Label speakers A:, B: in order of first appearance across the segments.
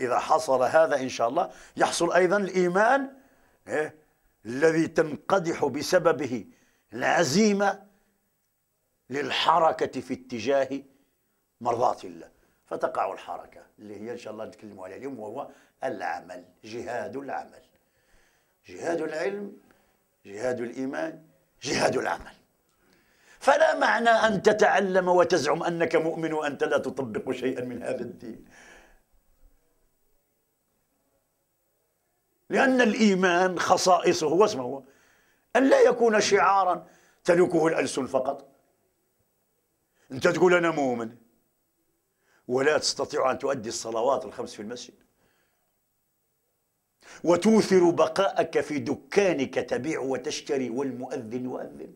A: إذا حصل هذا إن شاء الله يحصل أيضا الإيمان إيه؟ الذي تنقدح بسببه العزيمة للحركة في اتجاه مرضات الله فتقع الحركة اللي هي إن شاء الله نتكلم عليها اليوم وهو العمل جهاد العمل جهاد العلم جهاد الإيمان جهاد العمل فلا معنى أن تتعلم وتزعم أنك مؤمن وأنت لا تطبق شيئا من هذا الدين لأن الإيمان خصائصه واسمه أن لا يكون شعارا تلوكه الألسن فقط أنت تقول أنا مؤمن ولا تستطيع أن تؤدي الصلوات الخمس في المسجد وتوثر بقاءك في دكانك تبيع وتشتري والمؤذن يؤذن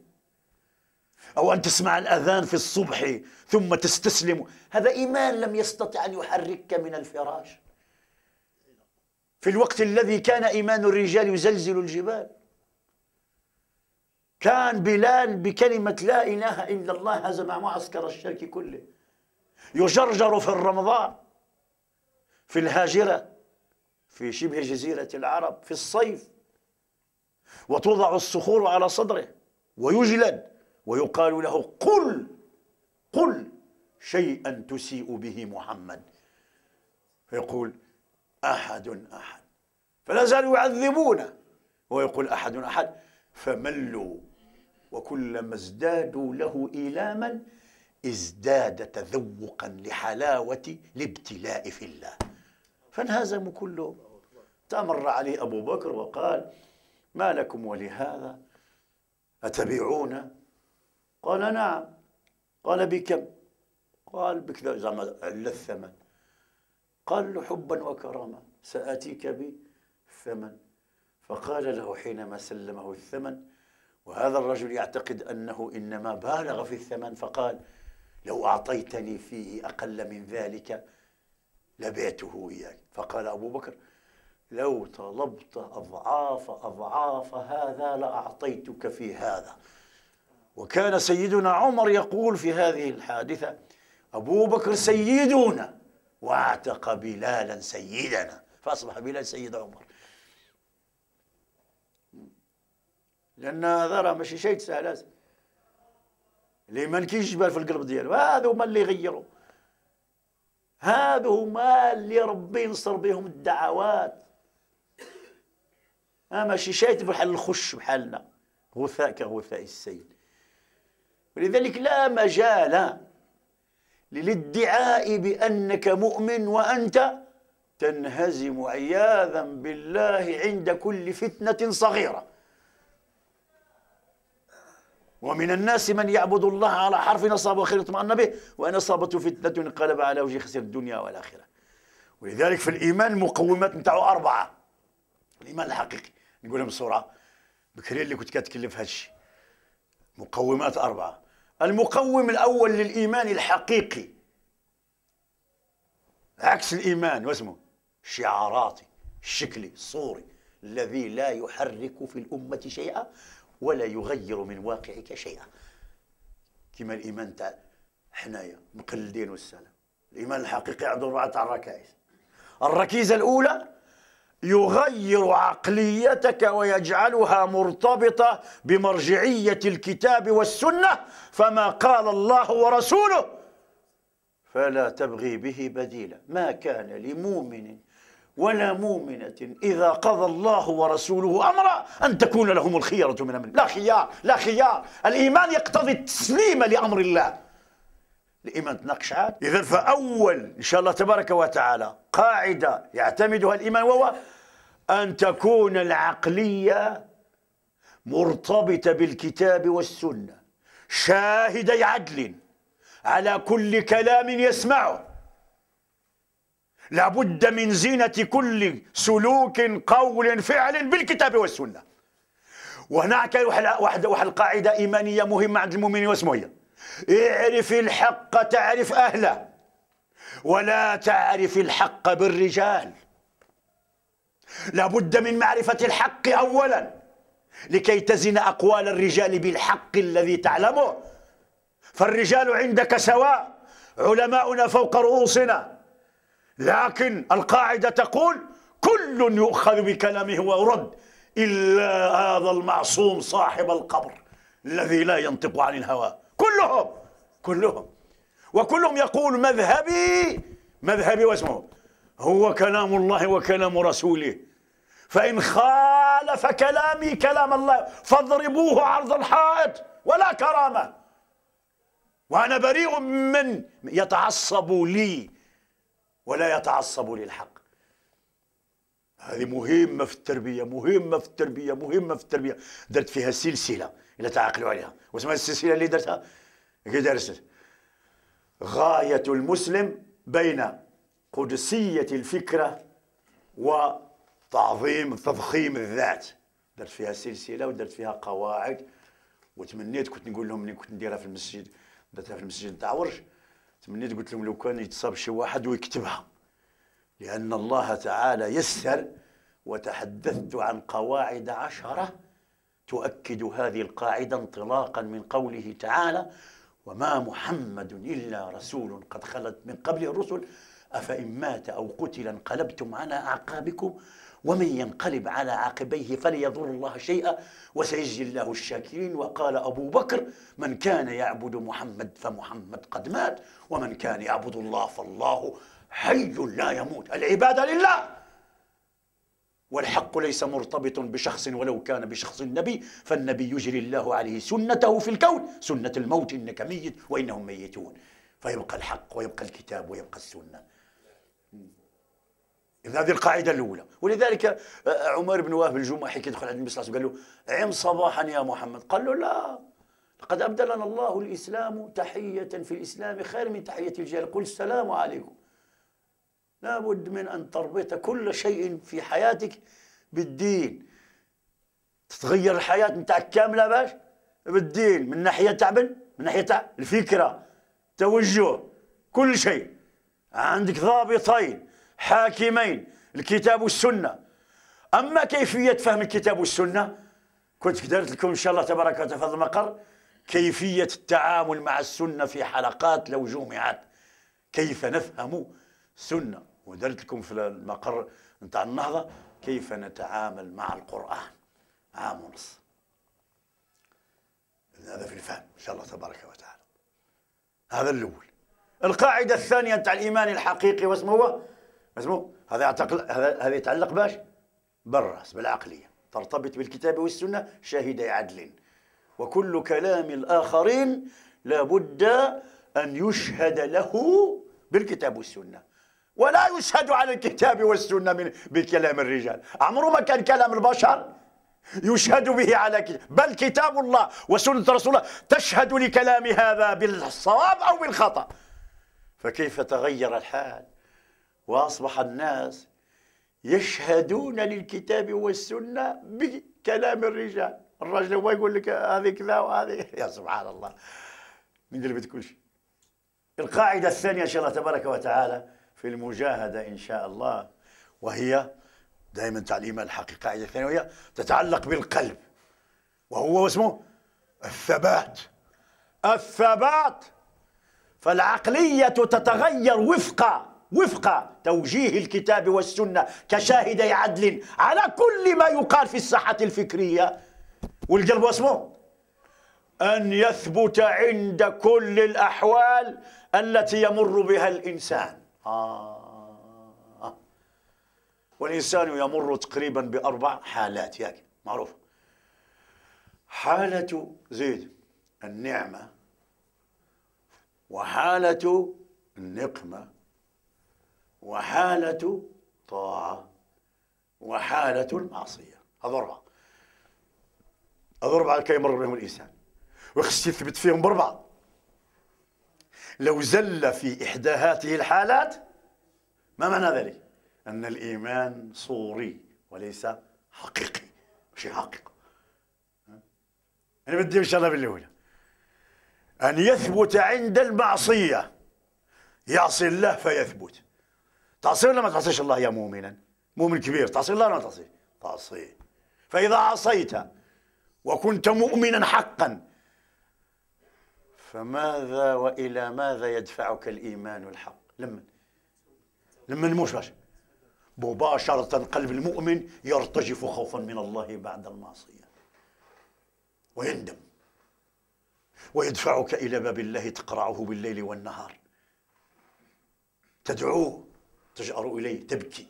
A: أو أن تسمع الأذان في الصبح ثم تستسلم هذا إيمان لم يستطع أن يحركك من الفراش في الوقت الذي كان إيمان الرجال يزلزل الجبال كان بلال بكلمة لا إله إلا الله هزم معسكر الشرك كله يجرجر في الرمضان في الهاجرة في شبه جزيرة العرب في الصيف وتوضع الصخور على صدره ويجلد ويقال له قل قل شيئا تسيء به محمد يقول أحد أحد فلا زالوا يعذبونه ويقول أحد أحد فملوا وكلما ازدادوا له إيلاما ازداد تذوقا لحلاوة الابتلاء في الله فانهزموا كلهم تمر عليه أبو بكر وقال ما لكم ولهذا أتبعون قال نعم قال بكم قال بكذا زعما على الثمن قال له حبا وكرامة سآتيك بثمن فقال له حينما سلمه الثمن وهذا الرجل يعتقد أنه إنما بالغ في الثمن فقال لو أعطيتني فيه أقل من ذلك لبعته إياك فقال أبو بكر لو طلبت أضعاف أضعاف هذا لأعطيتك في هذا وكان سيدنا عمر يقول في هذه الحادثة أبو بكر سيدنا واعتق بلالا سيدنا فأصبح بلال سيد عمر لأن هذا راه ماشي شيء سهل اللي ما جبال في القلب ديالو هذا هما اللي غيروا هذو هما اللي ربي ينصر بهم الدعوات ها ماشي شايت بحال الخش بحالنا غثاء كغثاء السيل ولذلك لا مجال للادعاء بأنك مؤمن وأنت تنهزم عياذا بالله عند كل فتنة صغيرة ومن الناس من يعبد الله على حرف أصابه خير اطمأن به وإن أصابته فتنة انقلب على وجه خسر الدنيا والآخرة ولذلك في الإيمان مقومات نتاعو أربعة الإيمان الحقيقي نقولهم بسرعة بكري اللي كنت كتكلم في هالشي مقومات أربعة المقوم الأول للإيمان الحقيقي عكس الإيمان واسمه شعاراتي الشكلي الصوري الذي لا يحرك في الأمة شيئا ولا يغير من واقعك شيئا كما الإيمان تاع حنايا مقلدين والسلام الإيمان الحقيقي عنده أربعة الركائز الركيزة الأولى يغير عقليتك ويجعلها مرتبطة بمرجعية الكتاب والسنة فما قال الله ورسوله فلا تبغي به بديلا ما كان لمؤمن ولا مؤمنة إذا قضى الله ورسوله أمرا أن تكون لهم الخيرة من أمرهم لا خيار لا خيار الإيمان يقتضي التسليم لأمر الله الإيمان تناقش عاد إذا فأول إن شاء الله تبارك وتعالى قاعدة يعتمدها الإيمان وهو أن تكون العقلية مرتبطة بالكتاب والسنة شاهدي عدل على كل كلام يسمعه لابد من زينة كل سلوك قول فعل بالكتاب والسنة وهناك واحد واحد القاعدة إيمانية مهمة عند المؤمنين واسمه هي اعرف الحق تعرف أهله ولا تعرف الحق بالرجال لابد من معرفة الحق أولا لكي تزن أقوال الرجال بالحق الذي تعلمه فالرجال عندك سواء علماؤنا فوق رؤوسنا لكن القاعدة تقول كل يؤخذ بكلامه ويرد إلا هذا المعصوم صاحب القبر الذي لا ينطق عن الهوى كلهم كلهم وكلهم يقول مذهبي مذهبي واسمه هو كلام الله وكلام رسوله فإن خالف كلامي كلام الله فاضربوه عرض الحائط ولا كرامة وأنا بريء من يتعصب لي ولا يتعصب للحق هذه مهمة في التربية مهمة في التربية مهمة في التربية درت فيها سلسلة الا تعقلوا عليها واسمها السلسله اللي درتها كي درست غايه المسلم بين قدسيه الفكره وتعظيم تضخيم الذات درت فيها سلسله ودرت فيها قواعد وتمنيت كنت نقول لهم ملي كنت نديرها في المسجد درتها في المسجد نتاع ورش تمنيت قلت لهم لو كان يتصاب شي واحد ويكتبها لأن الله تعالى يسر وتحدثت عن قواعد عشرة تؤكد هذه القاعدة انطلاقا من قوله تعالى وما محمد إلا رسول قد خلت من قبل الرسل أفإن مات أو قتل انقلبتم على أعقابكم ومن ينقلب على عقبيه فليضر الله شيئا وسيجزي الله الشاكرين وقال أبو بكر من كان يعبد محمد فمحمد قد مات ومن كان يعبد الله فالله حي لا يموت العبادة لله والحق ليس مرتبط بشخص ولو كان بشخص النبي فالنبي يجري الله عليه سنته في الكون سنة الموت إنك ميت وإنهم ميتون فيبقى الحق ويبقى الكتاب ويبقى السنة إذا هذه القاعدة الأولى ولذلك آه، عمر بن وهب الجمعه حكي دخل عند النبي صلى الله عليه وسلم قال له عم صباحا يا محمد قال له لا لقد أبدلنا الله الإسلام تحية في الإسلام خير من تحية الجاهل قل السلام عليكم لابد من أن تربط كل شيء في حياتك بالدين تتغير الحياة نتاعك كاملة باش بالدين من ناحية تعبن من ناحية الفكرة توجه كل شيء عندك ضابطين حاكمين الكتاب والسنة أما كيفية فهم الكتاب والسنة كنت قدرت لكم إن شاء الله تبارك وتعالى المقر كيفية التعامل مع السنة في حلقات لو جمعت كيف نفهم السنة ودرت لكم في المقر نتاع النهضة كيف نتعامل مع القرآن عام ونص هذا في الفهم إن شاء الله تبارك وتعالى هذا الأول القاعدة الثانية نتاع الإيمان الحقيقي واسمه هو اسمه هذا يعتقل هذا هذا يتعلق باش بالرأس بالعقلية ترتبط بالكتاب والسنة شاهدي عدل وكل كلام الآخرين لابد أن يشهد له بالكتاب والسنة ولا يشهد على الكتاب والسنة من بكلام الرجال عمره ما كان كلام البشر يشهد به على كتاب بل كتاب الله وسنة رسول الله تشهد لكلام هذا بالصواب أو بالخطأ فكيف تغير الحال وأصبح الناس يشهدون للكتاب والسنة بكلام الرجال الرجل هو يقول لك هذه كذا وهذه يا سبحان الله من اللي كل شيء القاعدة الثانية إن شاء الله تبارك وتعالى في المجاهدة إن شاء الله وهي دائما تعليم الحقيقة الثانوية تتعلق بالقلب وهو اسمه الثبات الثبات فالعقلية تتغير وفق وفق توجيه الكتاب والسنة كشاهدي عدل على كل ما يقال في الساحة الفكرية والقلب اسمه أن يثبت عند كل الأحوال التي يمر بها الإنسان آه. آه. والإنسان يمر تقريبا بأربع حالات ياك معروف حالة زيد النعمة وحالة النقمة وحالة طاعة وحالة المعصية هذا أربعة هذا أربعة اللي كيمر بهم الإنسان ويخص يثبت فيهم بأربعة لو زل في إحدى هاته الحالات ما معنى ذلك؟ أن الإيمان صوري وليس حقيقي مش حقيقي أنا بدي إن شاء الله بالأولى أن يثبت عند المعصية يعصي الله فيثبت تعصي ولا ما تعصيش الله يا مؤمنا مؤمن كبير تعصي الله ولا ما تعصيه تعصيه فإذا عصيت وكنت مؤمنا حقا فماذا والى ماذا يدفعك الايمان الحق لما لما نموش باش مباشرة قلب المؤمن يرتجف خوفا من الله بعد المعصية ويندم ويدفعك إلى باب الله تقرعه بالليل والنهار تدعوه تجأر إليه تبكي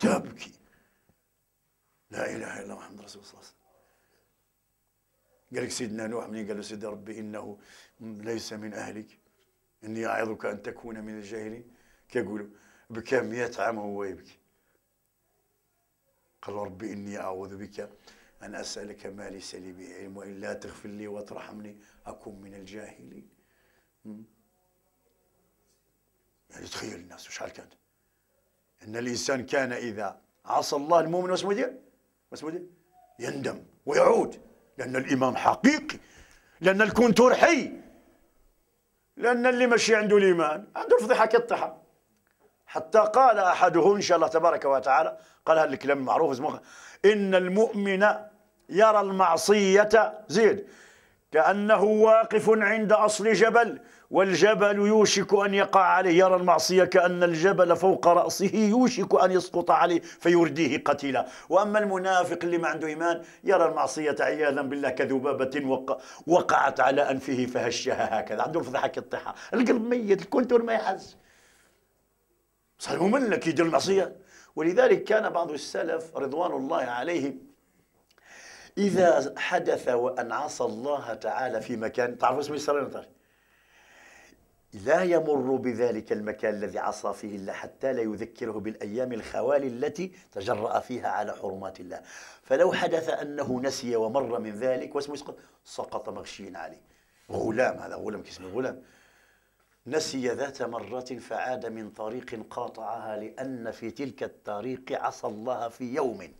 A: تبكي لا إله إلا محمد رسول الله صلى الله عليه وسلم قال لك سيدنا نوح من قال له سيدي ربي انه ليس من اهلك اني اعظك ان تكون من الجاهلين كيقولوا بكى 100 عام هو يبكي قال ربي اني اعوذ بك ان اسالك ما ليس لي به علم وان لا تغفر لي وترحمني اكون من الجاهلين يعني تخيل الناس وش حال كانت ان الانسان كان اذا عصى الله المؤمن واسمه دي إيه؟ واسمه دي إيه؟ يندم ويعود لأن الايمان حقيقي لأن الكونتور حي لأن اللي ماشي عنده الإيمان عنده الفضيحة كالطحة حتى قال أحدهم إن شاء الله تبارك وتعالى قال هذا الكلام المعروف اسمه إن المؤمن يرى المعصية زيد كأنه واقف عند أصل جبل والجبل يوشك أن يقع عليه يرى المعصية كأن الجبل فوق رأسه يوشك أن يسقط عليه فيرديه قتيلا وأما المنافق اللي ما عنده إيمان يرى المعصية عياذا بالله كذبابة وق... وقعت على أنفه فهشها هكذا عنده الفضحة كالطحة القلب ميت الكونتور ما يحس صار ممل كي يدير المعصية ولذلك كان بعض السلف رضوان الله عليهم إذا حدث وأن عصى الله تعالى في مكان تعرف اسمه يسرى لا يمر بذلك المكان الذي عصى فيه الله حتى لا يذكره بالأيام الخوالي التي تجرأ فيها على حرمات الله فلو حدث أنه نسي ومر من ذلك واسمه يسقط سقط مغشيا عليه غلام هذا غلام كاسمه غلام نسي ذات مرة فعاد من طريق قاطعها لأن في تلك الطريق عصى الله في يوم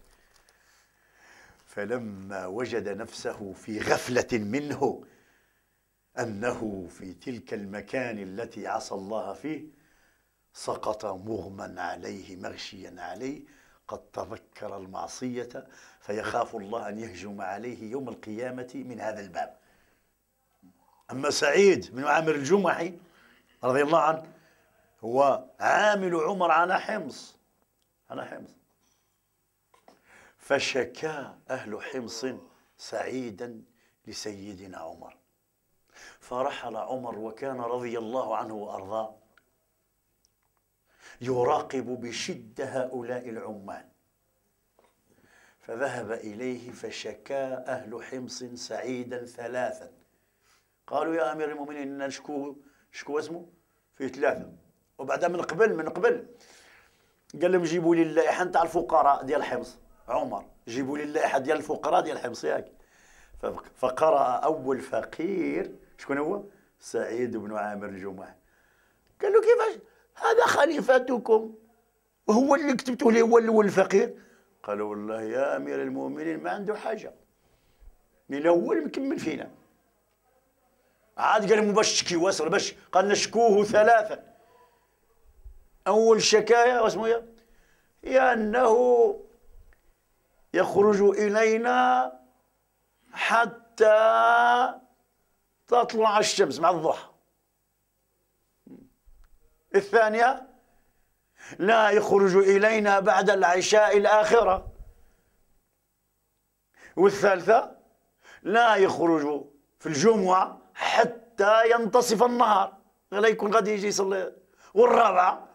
A: فلما وجد نفسه في غفلة منه أنه في تلك المكان التي عصى الله فيه سقط مغمى عليه مغشيا عليه قد تذكر المعصية فيخاف الله أن يهجم عليه يوم القيامة من هذا الباب أما سعيد بن عامر الجمحي رضي الله عنه هو عامل عمر على حمص على حمص فشكا أهل حمص سعيدا لسيدنا عمر فرحل عمر وكان رضي الله عنه وارضاه يراقب بشده هؤلاء العمال فذهب اليه فشكا اهل حمص سعيدا ثلاثا قالوا يا امير المؤمنين ان نشكو شكو اسمه في ثلاثه وبعدها من قبل من قبل قال لهم جيبوا لي اللائحه نتاع الفقراء ديال حمص عمر جيبوا لي اللائحه ديال الفقراء ديال حمص ياك فقرا اول فقير شكون هو سعيد بن عامر الجمح قال له كيفاش هذا خليفتكم هو اللي كتبته لي هو الاول الفقير قال والله يا امير المؤمنين ما عنده حاجه من الاول مكمل فينا عاد قال باش تشكي واصل باش قال نشكوه ثلاثا اول شكايه واسمو يا يعني انه يخرج الينا حتى تطلع الشمس مع الضحى الثانية لا يخرج إلينا بعد العشاء الآخرة والثالثة لا يخرج في الجمعة حتى ينتصف النهار لا يكون غادي يجي يصلي والرابعة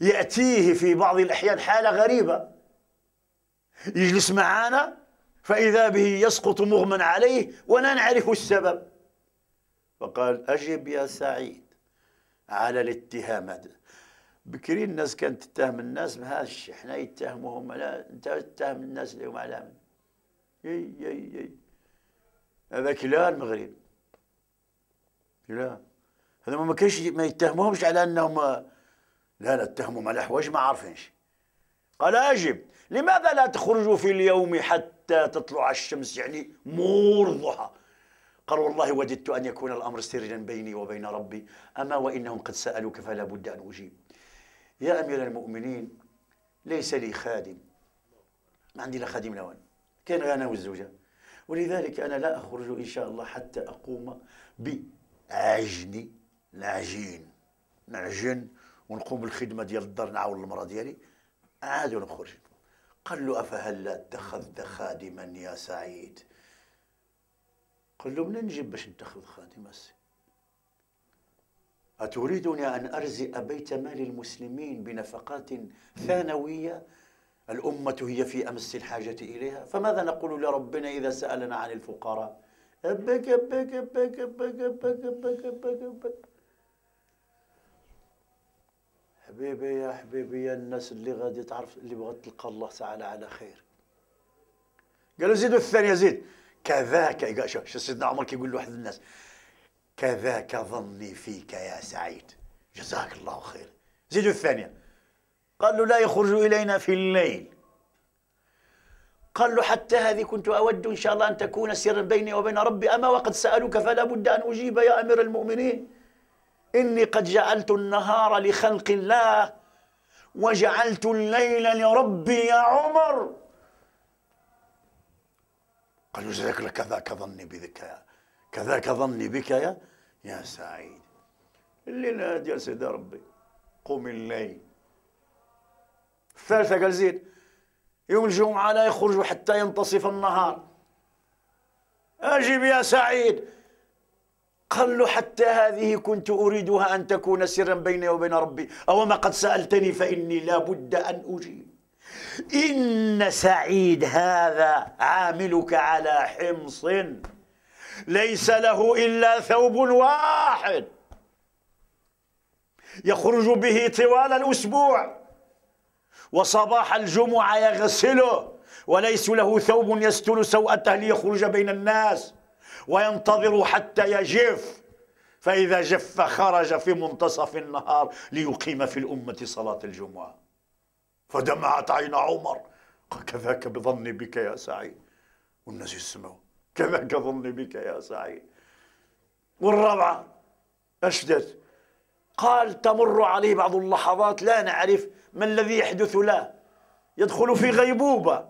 A: يأتيه في بعض الأحيان حالة غريبة يجلس معانا فإذا به يسقط مغمى عليه ولا نعرف السبب فقال أجب يا سعيد على الاتهامات بكري الناس كانت تتهم الناس بهاش احنا يتهموهم على انت تتهم الناس اليوم على اي اي اي هذا لا المغرب لا هذا ما كانش ما يتهموهمش على انهم لا لا اتهموهم على حوايج ما عارفينش قال اجب لماذا لا تخرجوا في اليوم حتى حتى تطلع الشمس يعني مور ضحى قال والله وددت أن يكون الأمر سرا بيني وبين ربي أما وإنهم قد سألوك فلا بد أن أجيب يا أمير المؤمنين ليس لي خادم ما عندي لا خادم لوان كان أنا والزوجة ولذلك أنا لا أخرج إن شاء الله حتى أقوم بعجن العجين نعجن ونقوم بالخدمة ديال الدار نعاون المرأة ديالي عاد نخرج قال له أفهلا اتخذت خادما يا سعيد قال له منين نجيب باش نتخذ خادم أتريدني أن أرزئ بيت مال المسلمين بنفقات ثانوية الأمة هي في أمس الحاجة إليها فماذا نقول لربنا إذا سألنا عن الفقراء أبك أبك أبك أبك أبك أبك أبك أبك حبيبي يا حبيبي يا الناس اللي غادي تعرف اللي بغات تلقى الله تعالى على خير قالوا زيدوا الثانيه زيد كذاك شوف سيدنا عمر كيقول لواحد الناس كذاك ظني فيك يا سعيد جزاك الله خير زيدوا الثانيه قال له لا يخرج الينا في الليل قال له حتى هذه كنت أود إن شاء الله أن تكون سرا بيني وبين ربي أما وقد سألوك فلا بد أن أجيب يا أمير المؤمنين إني قد جعلت النهار لخلق الله وجعلت الليل لربي يا عمر قال جزاك الله كذاك ظني بك يا كذاك ظني بك يا يا سعيد الليل هادي يا سيدي ربي قوم الليل الثالثة قال زيد يوم الجمعة لا يخرج حتى ينتصف النهار أجب يا سعيد قال له حتى هذه كنت أريدها أن تكون سرا بيني وبين ربي أو ما قد سألتني فإني لابد أن أجيب إن سعيد هذا عاملك على حمص ليس له إلا ثوب واحد يخرج به طوال الأسبوع وصباح الجمعة يغسله وليس له ثوب يستر سوءته ليخرج بين الناس وينتظر حتى يجف فإذا جف خرج في منتصف النهار ليقيم في الأمة صلاة الجمعة فدمعت عين عمر قال كذاك بظني بك يا سعيد والناس يسمعوا كذاك ظني بك يا سعيد والرابعة أشدت قال تمر عليه بعض اللحظات لا نعرف ما الذي يحدث له يدخل في غيبوبة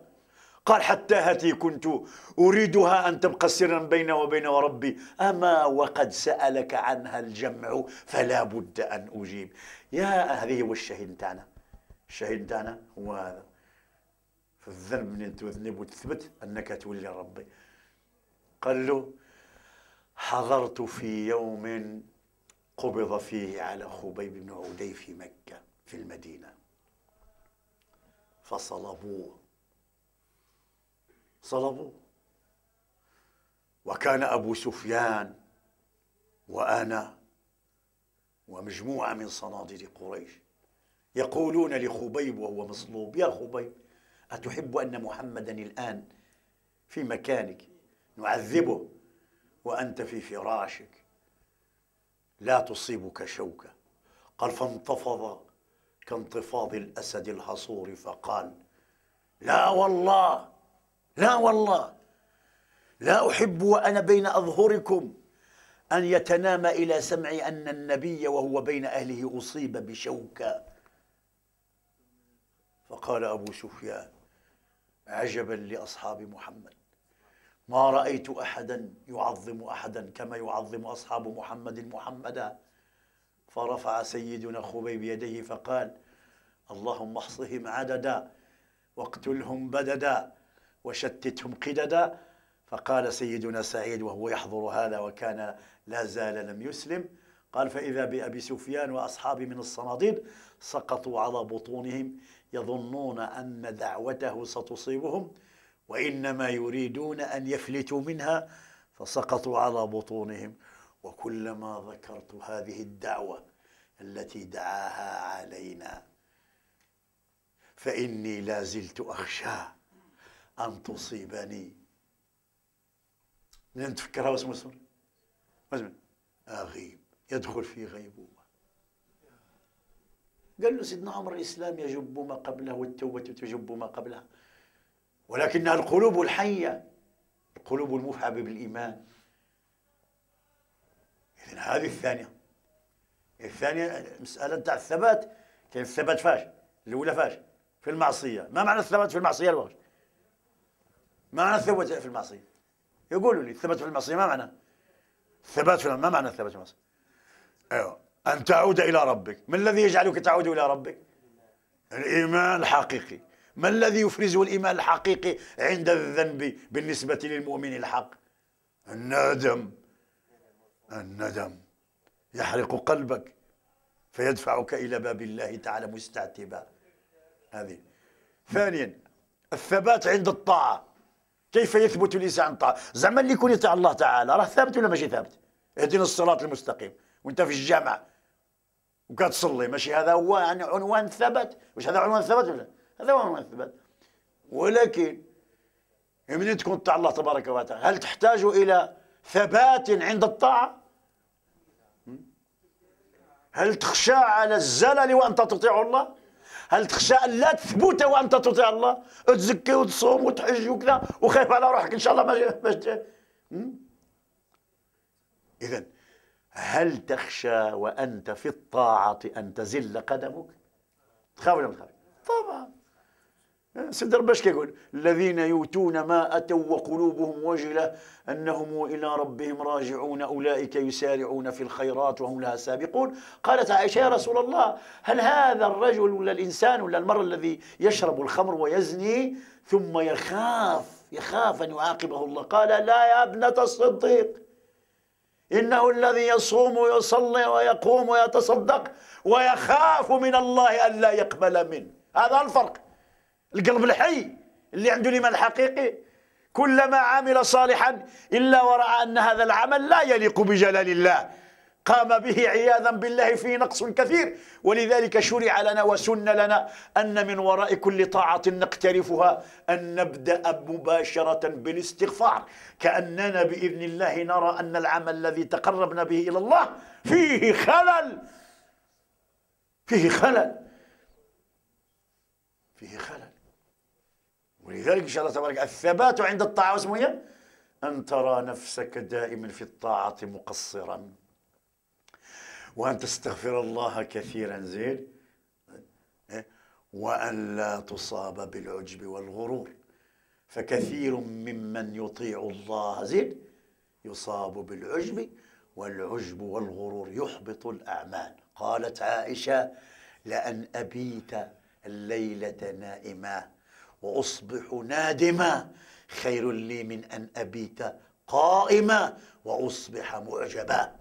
A: قال حتى هاتي كنت أريدها أن تبقى سرا بين وبين ربي أما وقد سألك عنها الجمع فلا بد أن أجيب يا هذه هو الشهيد نتاعنا الشهيد نتاعنا هو هذا في الذنب من تذنب وتثبت أنك تولي ربي قال له حضرت في يوم قبض فيه على خبيب بن عدي في مكة في المدينة فصلبوه صلبوه وكان أبو سفيان وأنا ومجموعة من صناديد قريش يقولون لخبيب وهو مصلوب يا خبيب أتحب أن محمدا الآن في مكانك نعذبه وأنت في فراشك لا تصيبك شوكة قال فانتفض كانتفاض الأسد الهصور فقال لا والله لا والله لا أحب وأنا بين أظهركم أن يتنام إلى سمعي أن النبي وهو بين أهله أصيب بشوكة فقال أبو سفيان عجبا لأصحاب محمد ما رأيت أحدا يعظم أحدا كما يعظم أصحاب محمد محمدا فرفع سيدنا خبيب يديه فقال اللهم احصهم عددا واقتلهم بددا وشتتهم قددا فقال سيدنا سعيد وهو يحضر هذا وكان لا زال لم يسلم قال فإذا بأبي سفيان وأصحابه من الصناديد سقطوا على بطونهم يظنون أن دعوته ستصيبهم وإنما يريدون أن يفلتوا منها فسقطوا على بطونهم وكلما ذكرت هذه الدعوة التي دعاها علينا فإني لازلت أخشاه أن تصيبني من تفكرها هذا اسمه واسمه أغيب يدخل في غيبوبة قال له سيدنا عمر الإسلام يجب ما قبله والتوبة تجب ما قبلها ولكنها القلوب الحية القلوب المفعمة بالإيمان إذن هذه الثانية الثانية مسألة تاع الثبات كان الثبات فاش الأولى فاش في المعصية ما معنى الثبات في المعصية الوقت ما معنى ثبت في المعصية يقولوا لي ثبت في المعصية ما معنى الثبات في ما معنى الثبات في المعصية أيوة. أن تعود إلى ربك ما الذي يجعلك تعود إلى ربك الإيمان الحقيقي ما الذي يفرزه الإيمان الحقيقي عند الذنب بالنسبة للمؤمن الحق الندم الندم يحرق قلبك فيدفعك إلى باب الله تعالى مستعتبا هذه ثانيا الثبات عند الطاعة كيف يثبت الانسان طاعة زعما اللي يكون يطيع الله تعالى راه ثابت ولا ماشي ثابت اهدنا الصراط المستقيم وانت في الجامع وكتصلي ماشي هذا هو يعني عنوان ثبت واش هذا عنوان ثبت ولا هذا هو عنوان ثبت ولكن منين تكون تاع الله تبارك وتعالى هل تحتاج الى ثبات عند الطاعه هل تخشى على الزلل وانت تطيع الله هل تخشى أن لا تثبت وأنت تطيع الله تزكي وتصوم وتحج وكذا وخايف على روحك إن شاء الله ما باش إذا هل تخشى وأنت في الطاعة أن تزل قدمك تخاف ولا ما تخاف طبعا سيدنا رباش كيقول الذين يؤتون ما أتوا وقلوبهم وجلة أنهم إلى ربهم راجعون أولئك يسارعون في الخيرات وهم لها سابقون قالت عائشة يا رسول الله هل هذا الرجل ولا الإنسان ولا المرء الذي يشرب الخمر ويزني ثم يخاف يخاف أن يعاقبه الله قال لا يا ابنة الصديق إنه الذي يصوم ويصلي ويقوم ويتصدق ويخاف من الله ألا يقبل منه هذا الفرق القلب الحي اللي عنده الإيمان الحقيقي كلما عمل صالحا إلا ورأى أن هذا العمل لا يليق بجلال الله قام به عياذا بالله فيه نقص كثير ولذلك شرع لنا وسن لنا أن من وراء كل طاعة نقترفها أن نبدأ مباشرة بالاستغفار كأننا بإذن الله نرى أن العمل الذي تقربنا به إلى الله فيه خلل فيه خلل فيه خلل ولذلك ان شاء الله تبارك الثبات عند الطاعه واسمه هي إيه؟ ان ترى نفسك دائما في الطاعه مقصرا وان تستغفر الله كثيرا زين وان لا تصاب بالعجب والغرور فكثير ممن يطيع الله زين يصاب بالعجب والعجب والغرور يحبط الاعمال قالت عائشه لان ابيت الليله نائما وأصبح نادما خير لي من أن أبيت قائما وأصبح معجبا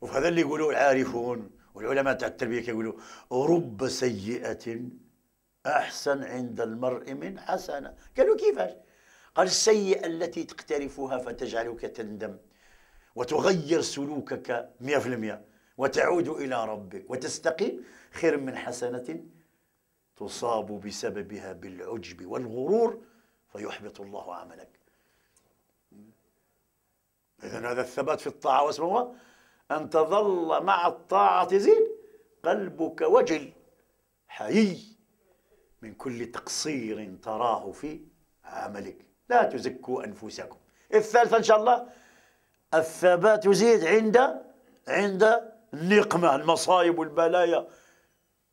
A: وهذا اللي يقولوا العارفون والعلماء تاع التربية كيقولوا رب سيئة أحسن عند المرء من حسنة قالوا كيفاش قال السيئة التي تقترفها فتجعلك تندم وتغير سلوكك 100% وتعود إلى ربك وتستقيم خير من حسنة تصاب بسببها بالعجب والغرور فيحبط الله عملك إذا هذا الثبات في الطاعة واسمها أن تظل مع الطاعة تزيد قلبك وجل حيي من كل تقصير تراه في عملك لا تزكوا أنفسكم الثالثة إن شاء الله الثبات يزيد عند عند النقمة المصايب والبلايا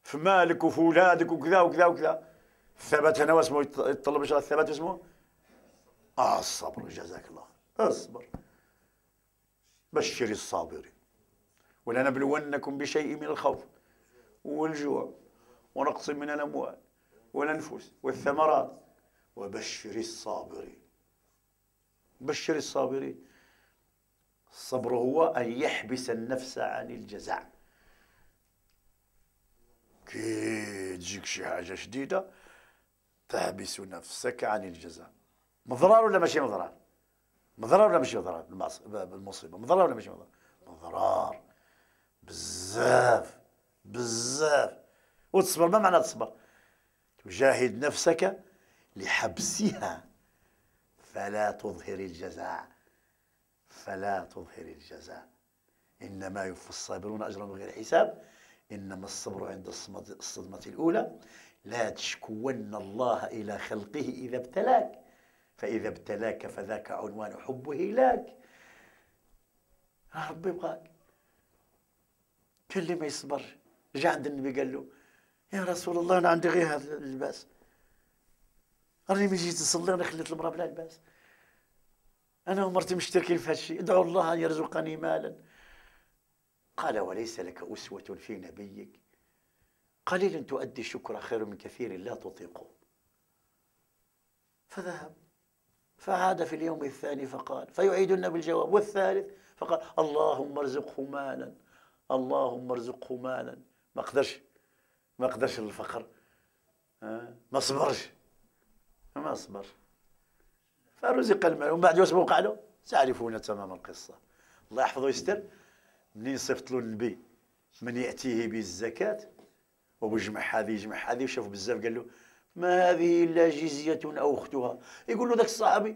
A: في مالك وفي اولادك وكذا وكذا وكذا الثبات هنا واسمه يتطلب ايش الثبات اسمه؟ آه الصبر جزاك الله اصبر بشر الصابرين ولنبلونكم بشيء من الخوف والجوع ونقص من الاموال والانفس والثمرات وبشر الصابرين بشر الصابرين الصبر هو ان يحبس النفس عن الجزع كي تجيك شي حاجه شديده تحبس نفسك عن الجزاء مضرار ولا ماشي مضرار مضرار ولا ماشي مضرار بالمصيبه مضرار ولا ماشي مضرار مضرار بزاف بزاف وتصبر ما معنى تصبر تجاهد نفسك لحبسها فلا تظهر الجزاء فلا تظهر الجزاء انما يوفى الصابرون اجرا بغير حساب إنما الصبر عند الصدمة الأولى لا تشكون الله إلى خلقه إذا ابتلاك فإذا ابتلاك فذاك عنوان حبه لك يا ربي يبغاك كان اللي ما يصبرش رجع عند النبي قال له يا رسول الله أنا عندي غير هذا اللباس راني ما جيت نصلي أنا خليت المرأة بلا لباس أنا ومرتي مشتركين في هذا الشيء ادعوا الله أن يرزقني مالا قال وليس لك أسوة في نبيك قليل تؤدي الشكر خير من كثير لا تطيقه فذهب فعاد في اليوم الثاني فقال فيعيدنا بالجواب والثالث فقال اللهم ارزقه مالا اللهم ارزقه مالا ما قدرش ما قدرش الفقر ما صبرش ما صبر فرزق المال ومن بعد اسبوع وقع له تعرفون تمام القصه الله يحفظه ويستر ملي صيفط له النبي من ياتيه بالزكاه وبجمع هذه يجمع هذه وشاف بزاف قال له ما هذه الا جزيه او اختها يقول له ذاك الصحابي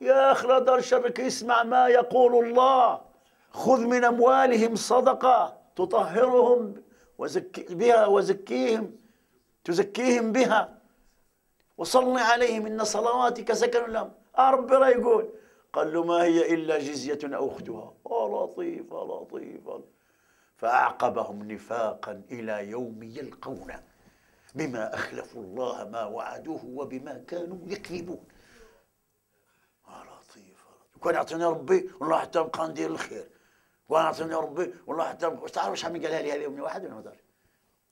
A: يا اخلا دار شرك اسمع ما يقول الله خذ من اموالهم صدقه تطهرهم وزكي بها وزكيهم تزكيهم بها وصل عليهم ان صلواتك سكن لهم ربي يقول قال له ما هي إلا جزية أخذها آه لطيف آه لطيف فأعقبهم نفاقا إلى يوم يلقون بما أخلفوا الله ما وعدوه وبما كانوا يكذبون آه لطيف وكان يعطيني ربي والله حتى نبقى ندير الخير كان يعطيني ربي والله حتى نبقى تعرف شحال من قالها لي هذه امي واحد ولا ما تعرف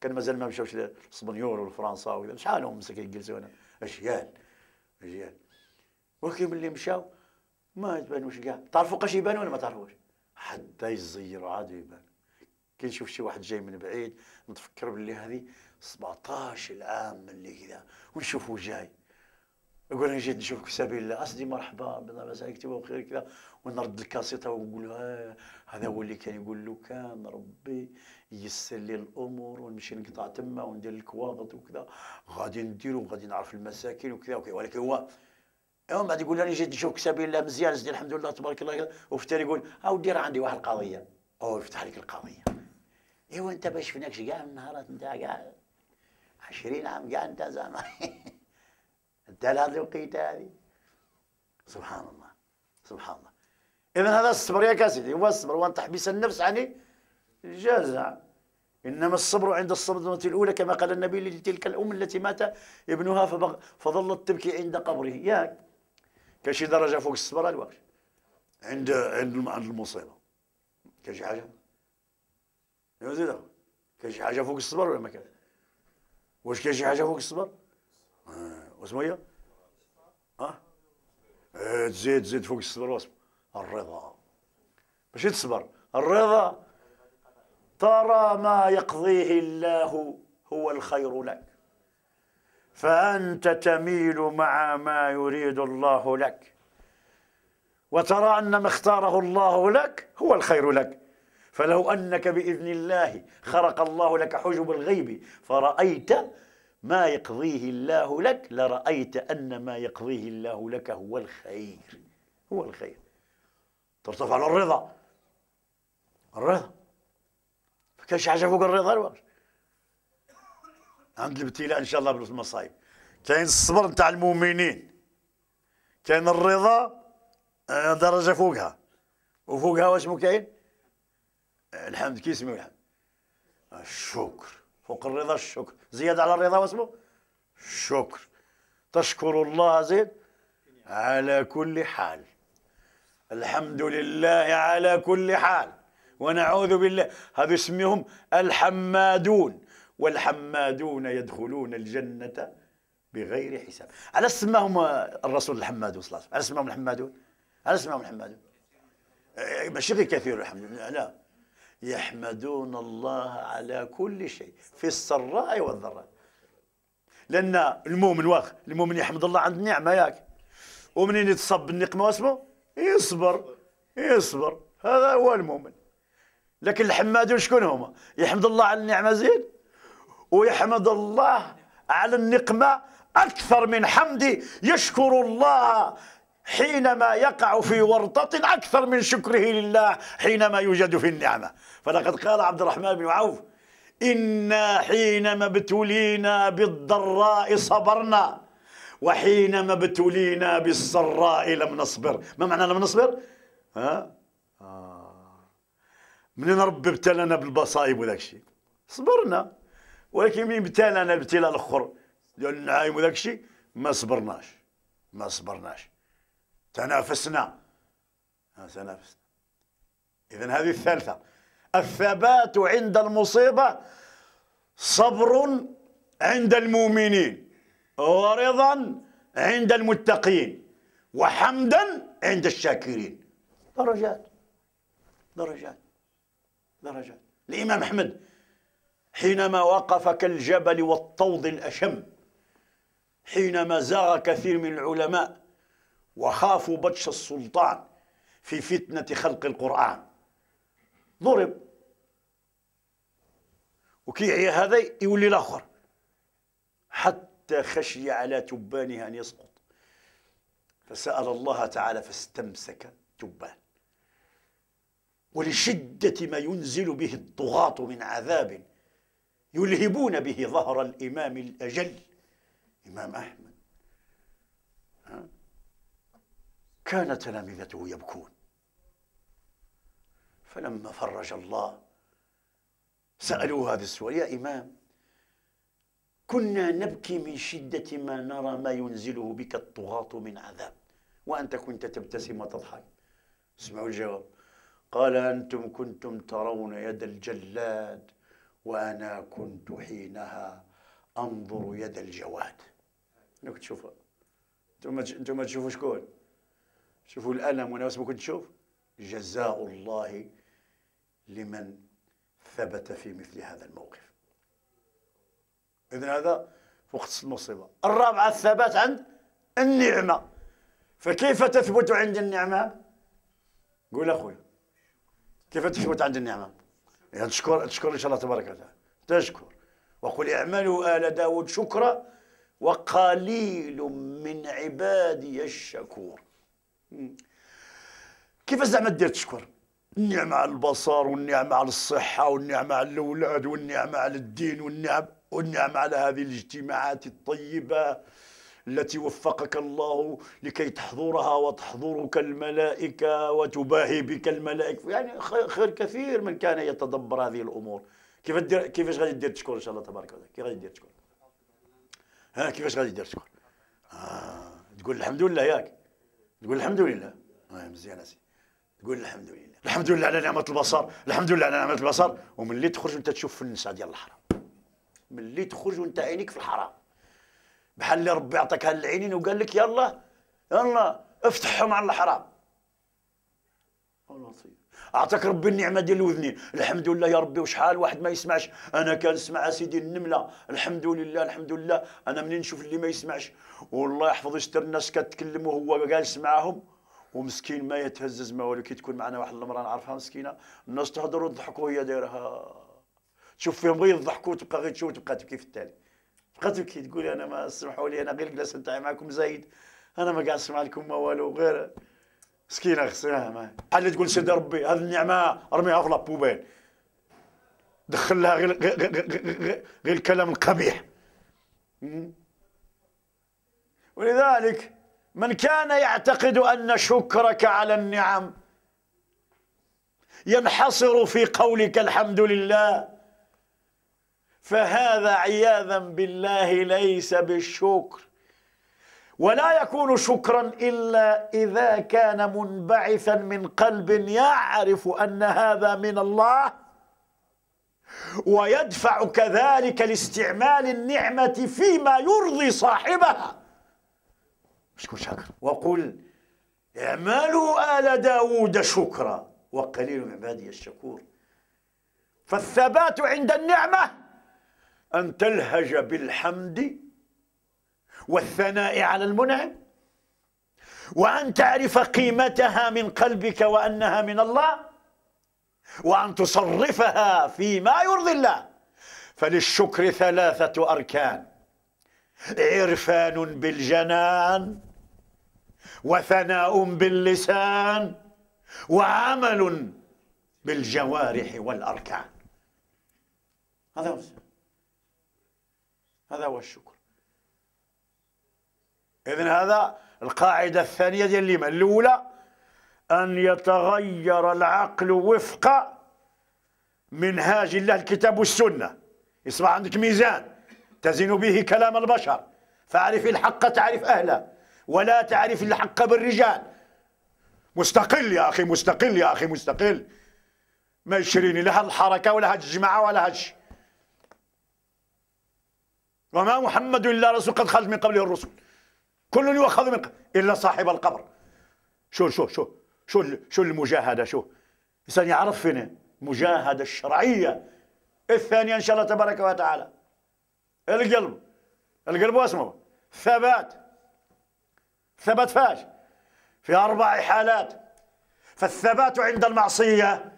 A: كان مازال ما مشاوش للسبنيول والفرنسا وكذا شحالهم مساكين جلسوا هنا اجيال اجيال ولكن ملي مشاو ما تبانوش كاع تعرفوا قاش يبانوا ولا ما تعرفوش حتى يزيروا عاد يبان كي نشوف شي واحد جاي من بعيد نتفكر باللي هذه 17 عام من اللي كذا ونشوفه جاي يقول انا جيت نشوفك في سبيل الله اصدي مرحبا بالله عليك تبغى بخير كذا ونرد الكاسيطه ونقول آه، هذا هو اللي كان يقول له كان ربي ييسر لي الامور ونمشي نقطع تما وندير الكوابط وكذا غادي نديرو وغادي نعرف المساكين وكذا وكذا ولكن هو ومن بعد يقول انا جيت نشوف كتاب الله مزيان زدي الحمد لله تبارك الله وفتر يقول اودي راه عندي واحد القضيه او يفتح لك القضيه ايوا انت باش شفناكش كاع النهارات نتاع كاع 20 عام كاع انت زعما انت لهذه الوقيته هذه سبحان الله سبحان الله اذا هذا الصبر يا سيدي هو الصبر وان تحبس النفس عن الجزع انما الصبر عند الصدمه الاولى كما قال النبي لتلك الام التي مات ابنها فظلت تبكي عند قبره ياك كاين شي درجه فوق الصبر الواش عند عند عند المصيبه كاين شي حاجه يا زيد كاين شي حاجه فوق الصبر ولا ما كاين واش كاين شي حاجه فوق الصبر واش هي اه تزيد تزيد فوق الصبر واسمو الرضا ماشي تصبر الرضا ترى ما يقضيه الله هو الخير لك فأنت تميل مع ما يريد الله لك وترى أن ما اختاره الله لك هو الخير لك فلو أنك بإذن الله خرق الله لك حجب الغيب فرأيت ما يقضيه الله لك لرأيت أن ما يقضيه الله لك هو الخير هو الخير ترتفع الرضا الرضا ما كانش حاجة فوق الرضا الوقت عند الابتلاء ان شاء الله بالمصايب كاين الصبر نتاع المؤمنين كاين الرضا آه، درجه فوقها وفوقها مو كاين آه، الحمد كي يسميو الحمد آه، الشكر فوق الرضا الشكر زيادة على الرضا واسمه الشكر تشكر الله زيد على كل حال الحمد لله على كل حال ونعوذ بالله هذو يسميهم الحمادون والحمادون يدخلون الجنة بغير حساب على اسمهم الرسول الحمادون صلى الله عليه وسلم على اسمهم الحمادون على اسمهم الحمادون إيه، ماشي غير كثير الحمد لله لا يحمدون الله على كل شيء في السراء والضراء لان المؤمن واخ المؤمن يحمد الله عند النعمه ياك ومنين يتصب النقمه واسمه يصبر يصبر هذا هو المؤمن لكن الحمادون شكون هما يحمد الله على النعمه زين ويحمد الله على النقمة أكثر من حمدي يشكر الله حينما يقع في ورطة أكثر من شكره لله حينما يوجد في النعمة فلقد قال عبد الرحمن بن عوف إنا حينما ابتلينا بالضراء صبرنا وحينما ابتلينا بالسراء لم نصبر ما معنى لم نصبر؟ ها؟ آه. منين ربي ابتلانا بالبصائب وذاك الشيء صبرنا ولكن من ابتلى انا الابتلاء الاخر ديال النعايم وداك الشيء ما صبرناش ما صبرناش تنافسنا تنافسنا اذا هذه الثالثه الثبات عند المصيبه صبر عند المؤمنين ورضا عند المتقين وحمدا عند الشاكرين درجات درجات درجات الامام احمد حينما وقف كالجبل والطوض الأشم حينما زاغ كثير من العلماء وخافوا بطش السلطان في فتنة خلق القرآن ضرب وكيعي هذا يولي الآخر حتى خشي على تبانه أن يسقط فسأل الله تعالى فاستمسك تبان ولشدة ما ينزل به الطغاة من عذاب يلهبون به ظهر الإمام الأجل إمام أحمد كان تلامذته يبكون فلما فرج الله سألوه هذا السؤال يا إمام كنا نبكي من شدة ما نرى ما ينزله بك الطغاة من عذاب وأنت كنت تبتسم وتضحك اسمعوا الجواب قال أنتم كنتم ترون يد الجلاد وأنا كنت حينها أنظر يد الجواد أنك تشوفها أنتم أنتم تشوفوا شكون شوفوا الألم وأنا بس ما كنت تشوف جزاء الله لمن ثبت في مثل هذا الموقف إذن هذا وقت المصيبة الرابعة الثبات عند النعمة فكيف تثبت عند النعمة قول أخوي كيف تثبت عند النعمة يعني تشكر تشكر إن شاء الله تبارك وتعالى تشكر وقل اعملوا آل داود شكرا وقليل من عبادي الشكور كيف زعما دير تشكر النعمة على البصر والنعمة على الصحة والنعمة على الأولاد والنعمة على الدين والنعم والنعمة على هذه الاجتماعات الطيبة التي وفقك الله لكي تحضرها وتحضرك الملائكة وتباهي بك الملائكة يعني خير كثير من كان يتدبر هذه الأمور كيف دير كيفاش غادي دير تشكر إن شاء الله تبارك وتعالى كيف غادي دير تشكر ها كيفاش غادي دير تشكر آه. تقول الحمد لله ياك تقول الحمد لله آه مزيان أسي تقول الحمد لله الحمد لله على نعمة البصر الحمد لله على نعمة البصر وملي تخرج وانت تشوف في النساء ديال الحرام ملي تخرج وانت عينيك في الحرام بحال اللي ربي عطاك هالعينين وقال لك يلا يلا افتحهم على الحرام اعطاك ربي النعمه ديال الوذنين الحمد لله يا ربي وشحال واحد ما يسمعش انا كنسمع سيدي النمله الحمد لله الحمد لله انا منين نشوف اللي ما يسمعش والله يحفظ يستر الناس كتكلم وهو جالس معاهم ومسكين ما يتهزز ما والو كي تكون معنا واحد المراه نعرفها مسكينه الناس تهضر وتضحك وهي دايرها تشوف فيهم غير يضحكوا وتبقى غير تشوف وتبقى تبكي في التالي تبكي تقول انا ما سمحوا لي انا غير جلس نتاعي معكم زايد انا ما قاعد نسمع لكم ما والو غير مسكينه خسرها ما عاد تقول سيدي ربي هذه النعمه ارميها في لابوبيل دخل لها غير غير, غير, غير, غير الكلام القبيح ولذلك من كان يعتقد ان شكرك على النعم ينحصر في قولك الحمد لله فهذا عياذا بالله ليس بالشكر ولا يكون شكرا الا اذا كان منبعثا من قلب يعرف ان هذا من الله ويدفع كذلك لاستعمال النعمه فيما يرضي صاحبها اشكر شكر وقل اعملوا ال داود شكرا وقليل من عبادي الشكور فالثبات عند النعمه أن تلهج بالحمد والثناء على المنعم وأن تعرف قيمتها من قلبك وأنها من الله وأن تصرفها فيما يرضي الله فللشكر ثلاثة أركان عرفان بالجنان وثناء باللسان وعمل بالجوارح والأركان هذا هو هذا هو الشكر إذن هذا القاعدة الثانية ديال الإيمان الأولى أن يتغير العقل وفق منهاج الله الكتاب والسنة يصبح عندك ميزان تزن به كلام البشر فاعرف الحق تعرف أهله ولا تعرف الحق بالرجال مستقل يا أخي مستقل يا أخي مستقل ما يشريني لا الحركة ولا هاد الجماعة ولا هاد وما محمد إلا رسول قد خلت من قبله الرسل كل يؤخذ من قبل إلا صاحب القبر شو شو شو شو شو المجاهدة شو الإنسان يعرف فين مجاهدة الشرعية الثانية إن شاء الله تبارك وتعالى القلب القلب واسمه ثبات ثبات فاش في أربع حالات فالثبات عند المعصية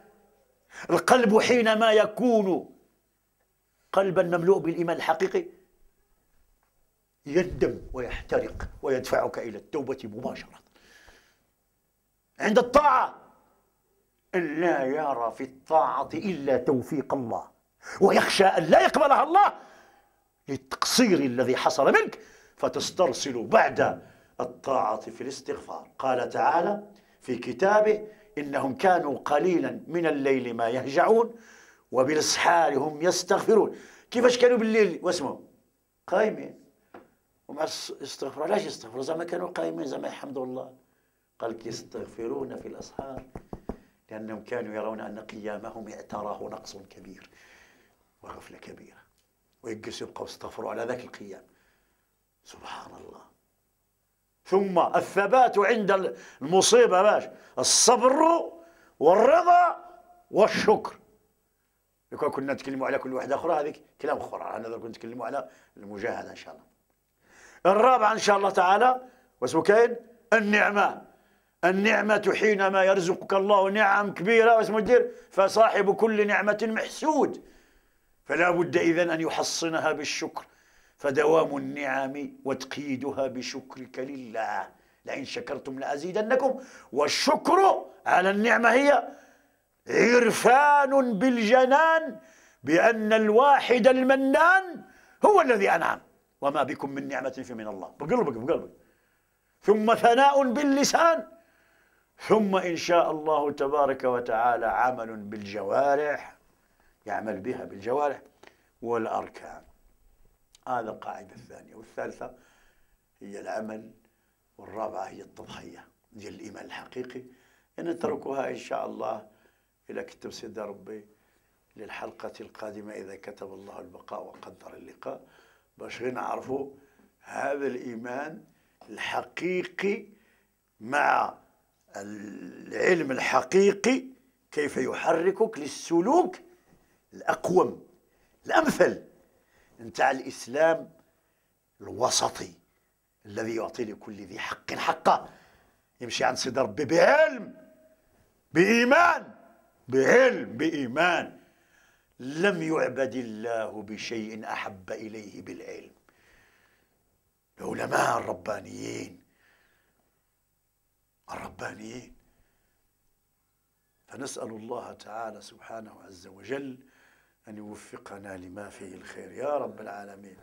A: القلب حينما يكون قلبا مملوء بالإيمان الحقيقي يندم ويحترق ويدفعك إلى التوبة مباشرة عند الطاعة أن لا يرى في الطاعة إلا توفيق الله ويخشى أن لا يقبلها الله للتقصير الذي حصل منك فتسترسل بعد الطاعة في الاستغفار قال تعالى في كتابه إنهم كانوا قليلا من الليل ما يهجعون وبالاسحار هم يستغفرون كيفاش كانوا بالليل واسمهم قايمين وما استغفروا علاش يستغفروا زعما كانوا قايمين زعما يحمدوا الله قال يستغفرون في الاسحار لانهم كانوا يرون ان قيامهم اعتراه نقص كبير وغفله كبيره ويجلسوا يبقوا استغفروا على ذاك القيام سبحان الله ثم الثبات عند المصيبه باش الصبر والرضا والشكر لو كنا نتكلموا على كل واحده اخرى هذيك كلام اخر انا كنت نتكلموا على المجاهده ان شاء الله الرابعة إن شاء الله تعالى واسمه كاين النعمة النعمة حينما يرزقك الله نعم كبيرة واسمه دير فصاحب كل نعمة محسود فلا بد اذا أن يحصنها بالشكر فدوام النعم وتقييدها بشكرك لله لئن شكرتم لأزيدنكم والشكر على النعمة هي عرفان بالجنان بأن الواحد المنان هو الذي أنعم وما بكم من نعمة فمن الله بقلبك بقلبك ثم ثناء باللسان ثم إن شاء الله تبارك وتعالى عمل بالجوارح يعمل بها بالجوارح والأركان هذا القاعدة الثانية والثالثة هي العمل والرابعة هي التضحية هي الإيمان الحقيقي نتركها إن شاء الله إلى كتب سيدة ربي للحلقة القادمة إذا كتب الله البقاء وقدر اللقاء باش نعرفوا هذا الإيمان الحقيقي مع العلم الحقيقي كيف يحركك للسلوك الأقوم الأمثل نتاع الإسلام الوسطي الذي يعطي لكل ذي حق حقه يمشي عن صدر ربي بعلم بإيمان بعلم بإيمان لم يعبد الله بشيء أحب إليه بالعلم العلماء الربانيين الربانيين فنسأل الله تعالى سبحانه عز وجل أن يوفقنا لما فيه الخير يا رب العالمين